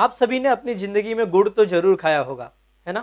आप सभी ने अपनी जिंदगी में गुड़ तो जरूर खाया होगा है ना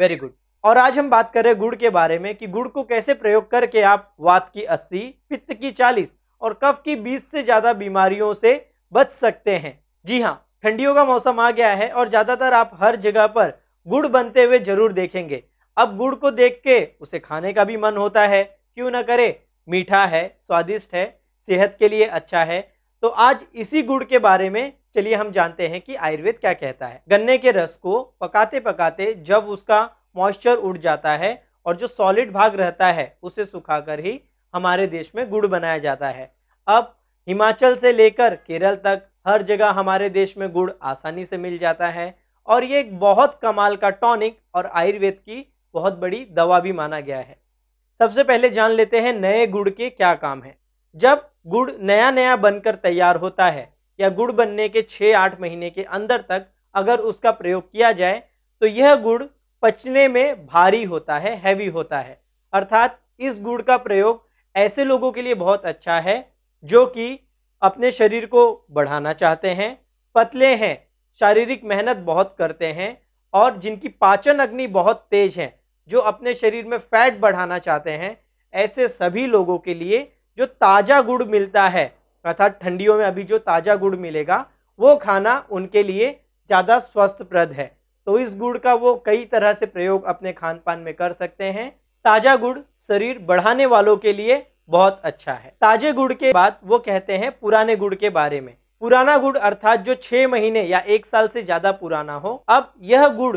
वेरी गुड और आज हम बात कर रहे हैं गुड़ के बारे में कि गुड़ को कैसे प्रयोग करके आप वात की अस्सी पित्त की चालीस और कफ की बीस से ज्यादा बीमारियों से बच सकते हैं जी हाँ ठंडियों का मौसम आ गया है और ज्यादातर आप हर जगह पर गुड़ बनते हुए जरूर देखेंगे अब गुड़ को देख के उसे खाने का भी मन होता है क्यों ना करे मीठा है स्वादिष्ट है सेहत के लिए अच्छा है तो आज इसी गुड़ के बारे में चलिए हम जानते हैं कि आयुर्वेद क्या कहता है गन्ने के रस को पकाते पकाते जब उसका मॉइस्चर उड़ जाता है और जो सॉलिड भाग रहता है उसे सुखाकर ही हमारे देश में गुड़ बनाया जाता है अब हिमाचल से लेकर केरल तक हर जगह हमारे देश में गुड़ आसानी से मिल जाता है और ये एक बहुत कमाल का टॉनिक और आयुर्वेद की बहुत बड़ी दवा भी माना गया है सबसे पहले जान लेते हैं नए गुड़ के क्या काम है जब गुड़ नया नया बनकर तैयार होता है या गुड़ बनने के छः आठ महीने के अंदर तक अगर उसका प्रयोग किया जाए तो यह गुड़ पचने में भारी होता है हैवी होता है अर्थात इस गुड़ का प्रयोग ऐसे लोगों के लिए बहुत अच्छा है जो कि अपने शरीर को बढ़ाना चाहते हैं पतले हैं शारीरिक मेहनत बहुत करते हैं और जिनकी पाचन अग्नि बहुत तेज है जो अपने शरीर में फैट बढ़ाना चाहते हैं ऐसे सभी लोगों के लिए जो ताज़ा गुड़ मिलता है अर्थात ठंडियों में अभी जो ताज़ा गुड़ मिलेगा वो खाना उनके लिए ज़्यादा स्वस्थप्रद है तो इस गुड़ का वो कई तरह से प्रयोग अपने खान पान में कर सकते हैं ताज़ा गुड़ शरीर बढ़ाने वालों के लिए बहुत अच्छा है ताजे गुड़ के बाद वो कहते हैं पुराने गुड़ के बारे में पुराना गुड़ अर्थात जो छह महीने या एक साल से ज़्यादा पुराना हो अब यह गुड़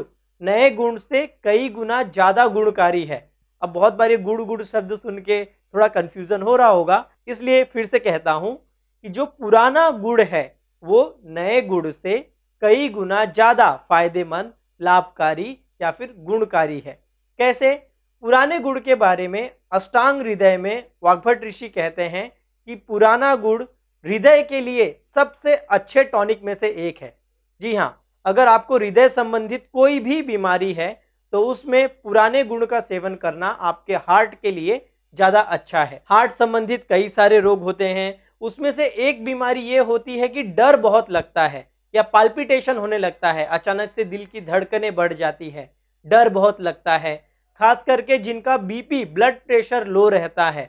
नए गुण से कई गुना ज़्यादा गुणकारी है अब बहुत बार ये गुड़ गुड़ शब्द सुन के थोड़ा कन्फ्यूज़न हो रहा होगा इसलिए फिर से कहता हूँ कि जो पुराना गुड़ है वो नए गुड़ से कई गुना ज़्यादा फायदेमंद लाभकारी या फिर गुणकारी है कैसे पुराने गुड़ के बारे में अष्टांग हृदय में वाग्भट ऋषि कहते हैं कि पुराना गुड़ हृदय के लिए सबसे अच्छे टॉनिक में से एक है जी हाँ अगर आपको हृदय संबंधित कोई भी बीमारी है तो उसमें पुराने गुण का सेवन करना आपके हार्ट के लिए ज़्यादा अच्छा है हार्ट संबंधित कई सारे रोग होते हैं उसमें से एक बीमारी ये होती है कि डर बहुत लगता है या पाल्पिटेशन होने लगता है अचानक से दिल की धड़कने बढ़ जाती है डर बहुत लगता है खास करके जिनका बीपी ब्लड प्रेशर लो रहता है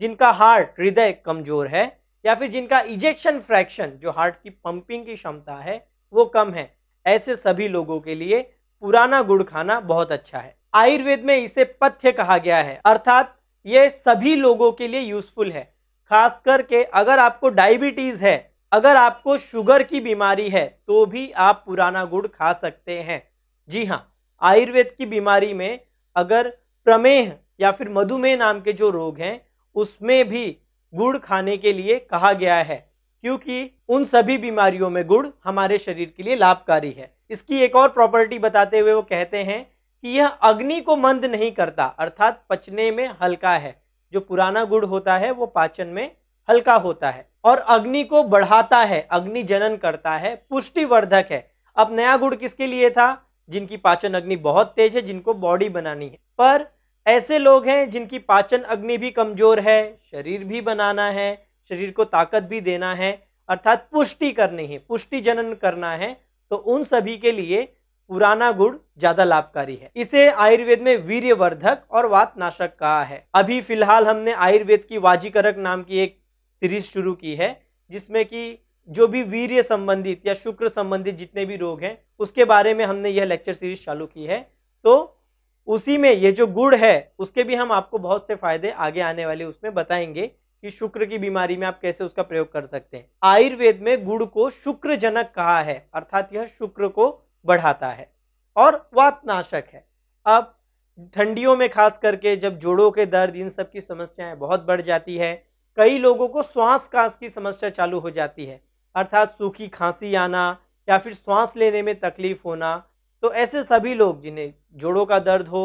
जिनका हार्ट हृदय कमजोर है या फिर जिनका इजेक्शन फ्रैक्शन जो हार्ट की पंपिंग की क्षमता है वो कम है ऐसे सभी लोगों के लिए पुराना गुड़ खाना बहुत अच्छा है आयुर्वेद में इसे पथ्य कहा गया है अर्थात ये सभी लोगों के लिए यूजफुल है खास करके अगर आपको डायबिटीज़ है अगर आपको शुगर की बीमारी है तो भी आप पुराना गुड़ खा सकते हैं जी हाँ आयुर्वेद की बीमारी में अगर प्रमेह या फिर मधुमेह नाम के जो रोग हैं उसमें भी गुड़ खाने के लिए कहा गया है क्योंकि उन सभी बीमारियों में गुड़ हमारे शरीर के लिए लाभकारी है इसकी एक और प्रॉपर्टी बताते हुए वो कहते हैं कि यह अग्नि को मंद नहीं करता अर्थात पचने में हल्का है जो पुराना गुड़ होता है वो पाचन में हल्का होता है और अग्नि को बढ़ाता है अग्नि जनन करता है पुष्टिवर्धक है अब नया गुड़ किसके लिए था जिनकी पाचन अग्नि बहुत तेज है जिनको बॉडी बनानी है पर ऐसे लोग हैं जिनकी पाचन अग्नि भी कमजोर है शरीर भी बनाना है शरीर को ताकत भी देना है अर्थात पुष्टि करनी है पुष्टि जनन करना है तो उन सभी के लिए पुराना गुड़ ज्यादा लाभकारी है इसे आयुर्वेद में वीर्यवर्धक और वातनाशक कहा है अभी फिलहाल हमने आयुर्वेद की वाजीकरक नाम की एक सीरीज शुरू की है जिसमें कि जो भी वीर्य संबंधित या शुक्र संबंधित जितने भी रोग हैं उसके बारे में हमने यह लेक्चर सीरीज चालू की है तो उसी में ये जो गुड़ है उसके भी हम आपको बहुत से फायदे आगे आने वाले उसमें बताएंगे कि शुक्र की बीमारी में आप कैसे उसका प्रयोग कर सकते हैं आयुर्वेद में गुड़ को शुक्रजनक कहा है अर्थात यह शुक्र को बढ़ाता है और वातनाशक है अब ठंडियों में खास करके जब जोड़ों के दर्द इन सब की समस्याएं बहुत बढ़ जाती है कई लोगों को श्वास कांस की समस्या चालू हो जाती है अर्थात सूखी खांसी आना या फिर श्वास लेने में तकलीफ होना तो ऐसे सभी लोग जिन्हें जोड़ों का दर्द हो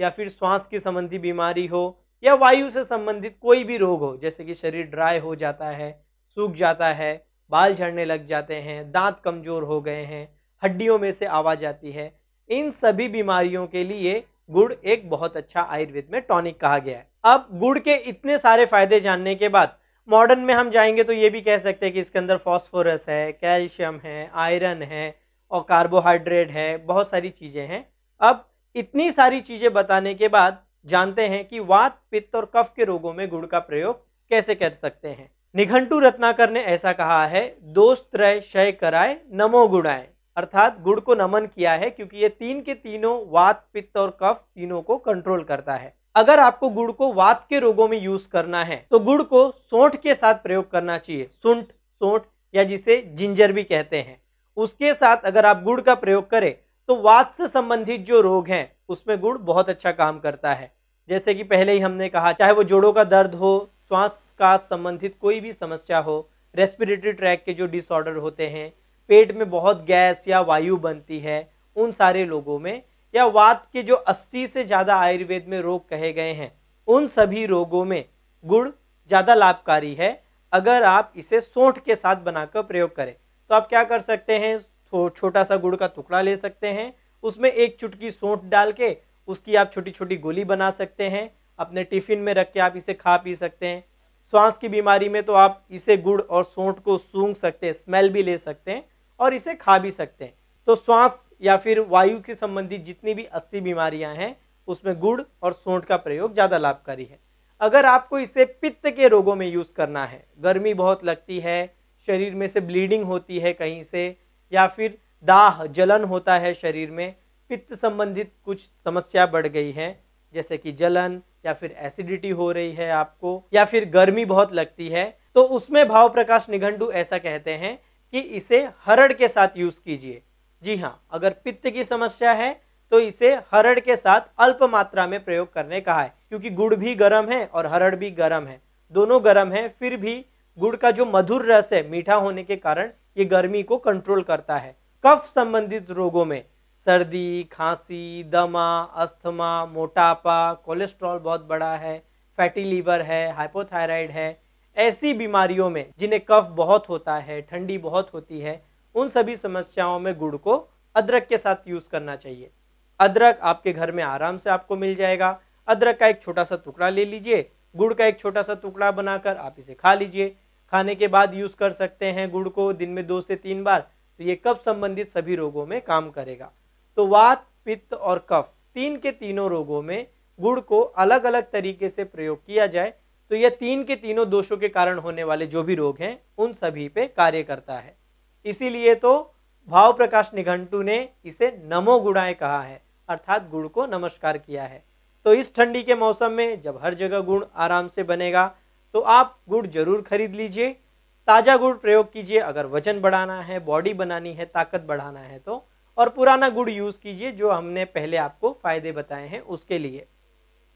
या फिर श्वास की संबंधी बीमारी हो या वायु से संबंधित कोई भी रोग हो जैसे कि शरीर ड्राई हो जाता है सूख जाता है बाल झड़ने लग जाते हैं दांत कमज़ोर हो गए हैं हड्डियों में से आवाज आती है इन सभी बीमारियों के लिए गुड़ एक बहुत अच्छा आयुर्वेद में टॉनिक कहा गया है अब गुड़ के इतने सारे फायदे जानने के बाद मॉडर्न में हम जाएंगे तो ये भी कह सकते हैं कि इसके अंदर फॉस्फोरस है कैल्शियम है आयरन है और कार्बोहाइड्रेट है बहुत सारी चीज़ें हैं अब इतनी सारी चीज़ें बताने के बाद जानते हैं कि वात पित्त और कफ के रोगों में गुड़ का प्रयोग कैसे कर सकते हैं निघंटू रत्नाकर ने ऐसा कहा है दोस्त रय शय कराए नमो गुड़ाए अर्थात गुड़ को नमन किया है क्योंकि ये तीन के तीनों वात पित्त और कफ तीनों को कंट्रोल करता है अगर आपको गुड़ को वात के रोगों में यूज करना है तो गुड़ को सोंठ के साथ प्रयोग करना चाहिए सुंठ सोंठ या जिसे जिंजर भी कहते हैं उसके साथ अगर आप गुड़ का प्रयोग करें तो वात से संबंधित जो रोग हैं उसमें गुड़ बहुत अच्छा काम करता है जैसे कि पहले ही हमने कहा चाहे वो जोड़ों का दर्द हो श्वास का संबंधित कोई भी समस्या हो रेस्पिरेटरी ट्रैक के जो डिसऑर्डर होते हैं पेट में बहुत गैस या वायु बनती है उन सारे लोगों में या वात के जो 80 से ज़्यादा आयुर्वेद में रोग कहे गए हैं उन सभी रोगों में गुड़ ज़्यादा लाभकारी है अगर आप इसे सोंठ के साथ बनाकर प्रयोग करें तो आप क्या कर सकते हैं छोटा सा गुड़ का टुकड़ा ले सकते हैं उसमें एक चुटकी सोंठ डाल के उसकी आप छोटी छोटी गोली बना सकते हैं अपने टिफिन में रख के आप इसे खा पी सकते हैं श्वास की बीमारी में तो आप इसे गुड़ और सोंठ को सूंघ सकते हैं स्मेल भी ले सकते हैं और इसे खा भी सकते हैं तो श्वास या फिर वायु के संबंधित जितनी भी अस्सी बीमारियां हैं उसमें गुड़ और सोंठ का प्रयोग ज़्यादा लाभकारी है अगर आपको इसे पित्त के रोगों में यूज़ करना है गर्मी बहुत लगती है शरीर में से ब्लीडिंग होती है कहीं से या फिर दाह जलन होता है शरीर में पित्त संबंधित कुछ समस्या बढ़ गई है जैसे कि जलन या फिर एसिडिटी हो रही है आपको या फिर गर्मी बहुत लगती है तो उसमें भाव प्रकाश निघंटू ऐसा कहते हैं कि इसे हरड़ के साथ यूज कीजिए जी हाँ अगर पित्त की समस्या है तो इसे हरड़ के साथ अल्प मात्रा में प्रयोग करने कहा है क्योंकि गुड़ भी गर्म है और हरड़ भी गर्म है दोनों गर्म है फिर भी गुड़ का जो मधुर रस है मीठा होने के कारण ये गर्मी को कंट्रोल करता है कफ संबंधित रोगों में सर्दी खांसी दमा अस्थमा मोटापा कोलेस्ट्रॉल बहुत बड़ा है फैटी लीवर है हाइपोथायराइड है ऐसी बीमारियों में जिन्हें कफ बहुत होता है ठंडी बहुत होती है उन सभी समस्याओं में गुड़ को अदरक के साथ यूज़ करना चाहिए अदरक आपके घर में आराम से आपको मिल जाएगा अदरक का एक छोटा सा टुकड़ा ले लीजिए गुड़ का एक छोटा सा टुकड़ा बनाकर आप इसे खा लीजिए खाने के बाद यूज़ कर सकते हैं गुड़ को दिन में दो से तीन बार तो ये कफ संबंधित सभी रोगों में काम करेगा तो वात पित्त और कफ तीन के तीनों रोगों में गुड़ को अलग अलग तरीके से प्रयोग किया जाए तो यह तीन के तीनों दोषों के कारण होने वाले जो भी रोग हैं उन सभी पे कार्य करता है इसीलिए तो भाव प्रकाश निघंटू ने इसे नमो गुणाए कहा है अर्थात गुण को नमस्कार किया है तो इस ठंडी के मौसम में जब हर जगह गुड़ आराम से बनेगा तो आप गुड़ जरूर खरीद लीजिए ताज़ा गुड़ प्रयोग कीजिए अगर वजन बढ़ाना है बॉडी बनानी है ताकत बढ़ाना है तो और पुराना गुड़ यूज़ कीजिए जो हमने पहले आपको फ़ायदे बताए हैं उसके लिए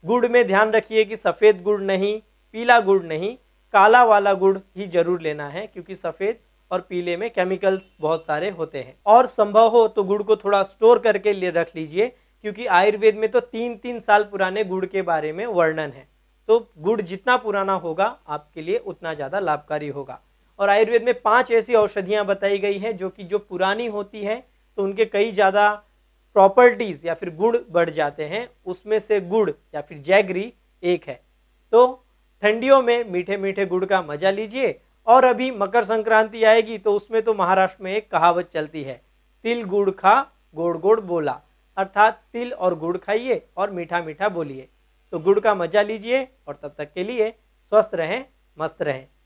गुड़ में ध्यान रखिए कि सफ़ेद गुड़ नहीं पीला गुड़ नहीं काला वाला गुड़ ही जरूर लेना है क्योंकि सफ़ेद और पीले में केमिकल्स बहुत सारे होते हैं और संभव हो तो गुड़ को थोड़ा स्टोर करके ले रख लीजिए क्योंकि आयुर्वेद में तो तीन तीन साल पुराने गुड़ के बारे में वर्णन है तो गुड़ जितना पुराना होगा आपके लिए उतना ज़्यादा लाभकारी होगा और आयुर्वेद में पांच ऐसी औषधियाँ बताई गई हैं जो कि जो पुरानी होती है तो उनके कई ज़्यादा प्रॉपर्टीज़ या फिर गुड़ बढ़ जाते हैं उसमें से गुड़ या फिर जैगरी एक है तो ठंडियों में मीठे मीठे गुड़ का मजा लीजिए और अभी मकर संक्रांति आएगी तो उसमें तो महाराष्ट्र में एक कहावत चलती है तिल गुड़ खा गोड़ गोड़ बोला अर्थात तिल और गुड़ खाइए और मीठा मीठा बोलिए तो गुड़ का मजा लीजिए और तब तक के लिए स्वस्थ रहें मस्त रहें